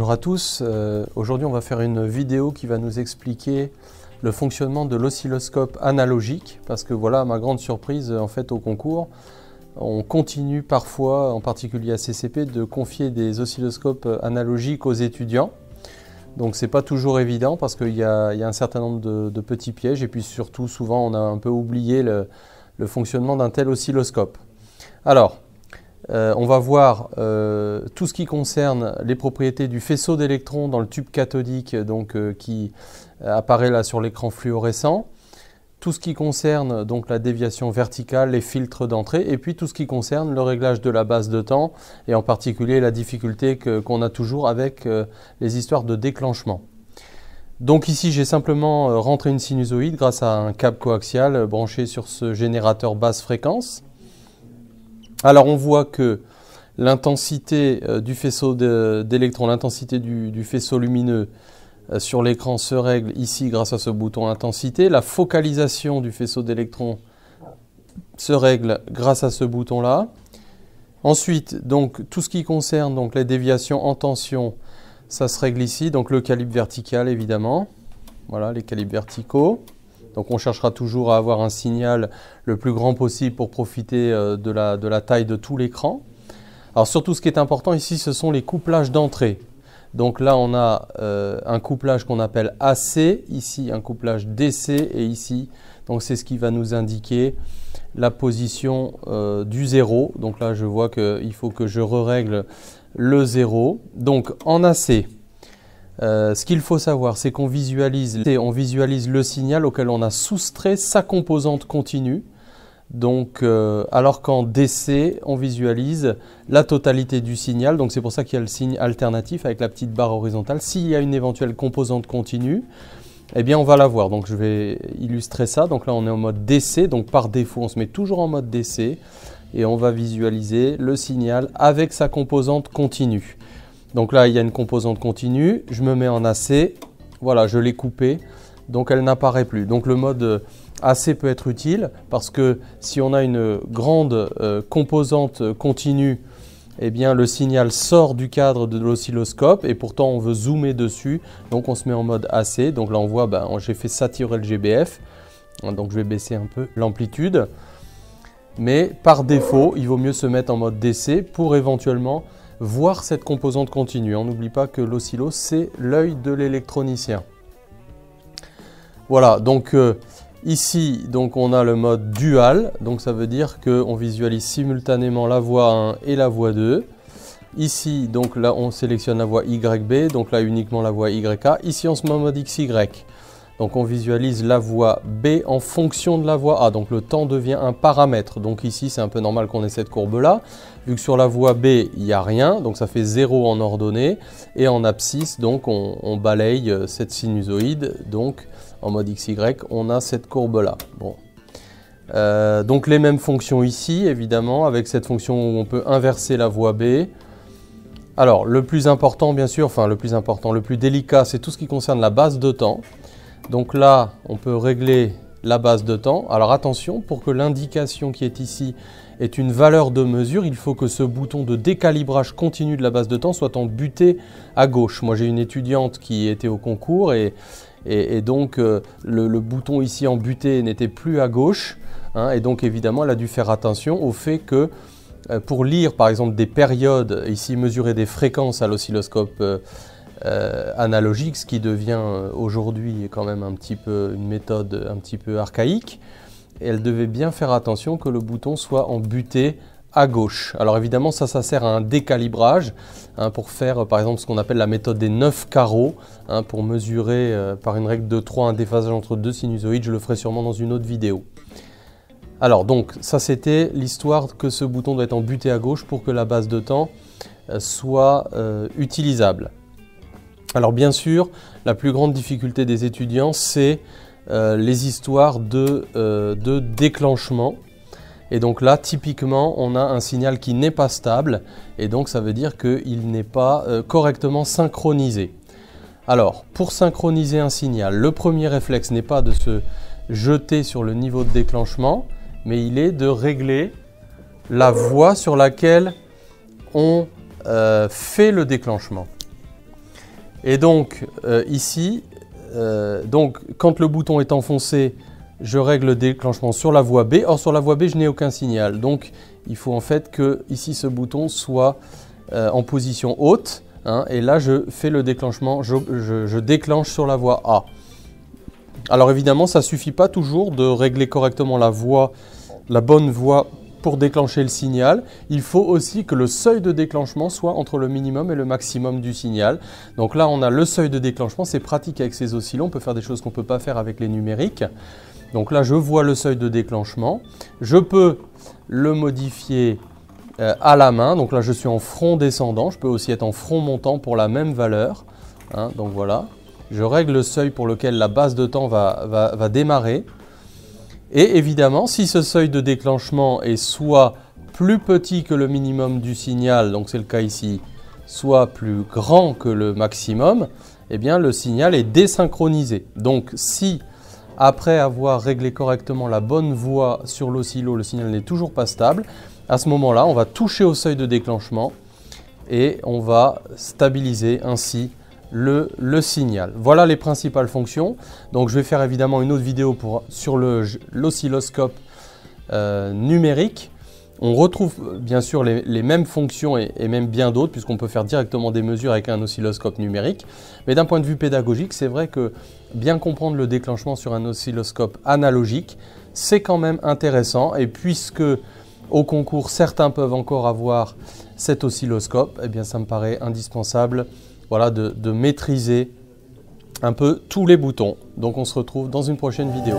Bonjour à tous. Euh, aujourd'hui, on va faire une vidéo qui va nous expliquer le fonctionnement de l'oscilloscope analogique parce que voilà, ma grande surprise en fait au concours, on continue parfois, en particulier à CCP, de confier des oscilloscopes analogiques aux étudiants. Donc c'est pas toujours évident parce qu'il y, a un certain nombre de, petits pièges et puis surtout souvent on a un peu oublié le, le fonctionnement d'un tel oscilloscope. Alors, euh, on va voir euh, tout ce qui concerne les propriétés du faisceau d'électrons dans le tube cathodique donc, euh, qui apparaît là sur l'écran fluorescent, tout ce qui concerne donc, la déviation verticale, les filtres d'entrée, et puis tout ce qui concerne le réglage de la base de temps, et en particulier la difficulté qu'on a toujours avec les histoires de déclenchement. Donc ici, j'ai simplement rentré une sinusoïde grâce à un câble coaxial branché sur ce générateur basse fréquence. Alors on voit que l'intensité euh, du faisceau d'électrons, l'intensité du, faisceau lumineux euh, sur l'écran se règle ici grâce à ce bouton intensité. La focalisation du faisceau d'électrons se règle grâce à ce bouton-là. Ensuite, donc tout ce qui concerne donc les déviations en tension, ça se règle ici. Donc le calibre vertical évidemment. Voilà les calibres verticaux. Donc on cherchera toujours à avoir un signal le plus grand possible pour profiter euh, de la, taille de tout l'écran. Alors surtout ce qui est important ici, ce sont les couplages d'entrée. Donc là, on a euh, un couplage qu'on appelle AC, ici un couplage DC et ici, donc c'est ce qui va nous indiquer la position euh, du zéro. Donc là, je vois qu'il faut que je re-règle le zéro. Donc en AC, euh, ce qu'il faut savoir, c'est qu'on visualise, on visualise le signal auquel on a soustrait sa composante continue. Donc, euh, alors qu'en DC, on visualise la totalité du signal. Donc, c'est pour ça qu'il y a le signe alternatif avec la petite barre horizontale. S'il y a une éventuelle composante continue, eh bien, on va la voir. Donc, je vais illustrer ça. Donc là, on est en mode DC. Donc, par défaut, on se met toujours en mode DC et on va visualiser le signal avec sa composante continue. Donc là, il y a une composante continue. Je me mets en AC. Voilà, je l'ai coupée. Donc elle n'apparaît plus. Donc le mode euh, AC peut être utile parce que si on a une grande euh, composante continue, eh bien le signal sort du cadre de l'oscilloscope et pourtant on veut zoomer dessus. Donc on se met en mode AC. Donc là on voit, ben, j'ai fait saturer le GBF. Hein, donc je vais baisser un peu l'amplitude. Mais par défaut, il vaut mieux se mettre en mode DC pour éventuellement voir cette composante continue. On n'oublie pas que l'oscillo, c'est l'œil de l'électronicien. Voilà, donc euh, ici, donc on a le mode dual, donc ça veut dire qu'on visualise simultanément la voie 1 et la voie 2. Ici, donc là, on sélectionne la voie YB, donc là uniquement la voie YK. Ici, on se met en mode XY. Donc on visualise la voie B en fonction de la voie A. Donc le temps devient un paramètre. Donc ici, c'est un peu normal qu'on ait cette courbe-là. Vu que sur la voie B, il n'y a rien, donc ça fait 0 en ordonnée. Et en abscisse, donc on, balaye euh, cette sinusoïde. Donc en mode XY, on a cette courbe-là. Bon. Euh, donc les mêmes fonctions ici, évidemment, avec cette fonction où on peut inverser la voie B. Alors, le plus important, bien sûr, enfin le plus important, le plus délicat, c'est tout ce qui concerne la base de temps. Donc là, on peut régler la base de temps. Alors attention, pour que l'indication qui est ici est une valeur de mesure, il faut que ce bouton de décalibrage continu de la base de temps soit en butée à gauche. Moi j'ai une étudiante qui était au concours et, et, donc euh, le, bouton ici en buté n'était plus à gauche. Hein, et donc évidemment elle a dû faire attention au fait que euh, pour lire par exemple des périodes, ici mesurer des fréquences à l'oscilloscope euh, euh, analogique, ce qui devient euh, aujourd'hui quand même un petit peu une méthode un petit peu archaïque. Et elle devait bien faire attention que le bouton soit en buté à gauche. Alors évidemment, ça, ça sert à un décalibrage hein, pour faire euh, par exemple ce qu'on appelle la méthode des 9 carreaux, hein, pour mesurer par une règle de 3 un déphasage entre deux sinusoïdes. Je le ferai sûrement dans une autre vidéo. Alors donc, ça c'était l'histoire que ce bouton doit être en buté à gauche pour que la base de temps soit utilisable. Alors bien sûr, la plus grande difficulté des étudiants, c'est euh, les histoires euh, de, déclenchement. Et donc là, typiquement, on a un signal qui n'est pas stable, et donc ça veut dire qu'il n'est pas euh, correctement synchronisé. Alors, pour synchroniser un signal, le premier réflexe n'est pas de se jeter sur le niveau de déclenchement, mais il est de régler la voie sur laquelle on fait le déclenchement. Et donc euh, ici, euh, donc quand le bouton est enfoncé, je règle le déclenchement sur la voie B. Or sur la voie B, je n'ai aucun signal. Donc il faut en fait que ici ce bouton soit euh, en position haute. Hein, et là, je fais le déclenchement, je, déclenche sur la voie A. Alors évidemment, ça ne suffit pas toujours de régler correctement la voie, la bonne voie pour déclencher le signal, il faut aussi que le seuil de déclenchement soit entre le minimum et le maximum du signal. Donc là, on a le seuil de déclenchement, c'est pratique avec ces oscillons, on peut faire des choses qu'on ne peut pas faire avec les numériques. Donc là, je vois le seuil de déclenchement. Je peux le modifier euh, à la main. Donc là, je suis en front descendant. Je peux aussi être en front montant pour la même valeur. Hein. donc voilà. Je règle le seuil pour lequel la base de temps va démarrer. Et évidemment, si ce seuil de déclenchement est soit plus petit que le minimum du signal, donc c'est le cas ici, soit plus grand que le maximum, eh bien le signal est désynchronisé. Donc si après avoir réglé correctement la bonne voie sur l'oscillo, le signal n'est toujours pas stable, à ce moment-là, on va toucher au seuil de déclenchement et on va stabiliser ainsi le, signal. Voilà les principales fonctions. Donc je vais faire évidemment une autre vidéo sur l'oscilloscope euh, numérique. On retrouve bien sûr les, mêmes fonctions et, et même bien d'autres puisqu'on peut faire directement des mesures avec un oscilloscope numérique. Mais d'un point de vue pédagogique, c'est vrai que bien comprendre le déclenchement sur un oscilloscope analogique, c'est quand même intéressant. Et puisque au concours certains peuvent encore avoir cet oscilloscope, eh bien ça me paraît indispensable voilà, de, de maîtriser un peu tous les boutons. Donc on se retrouve dans une prochaine vidéo.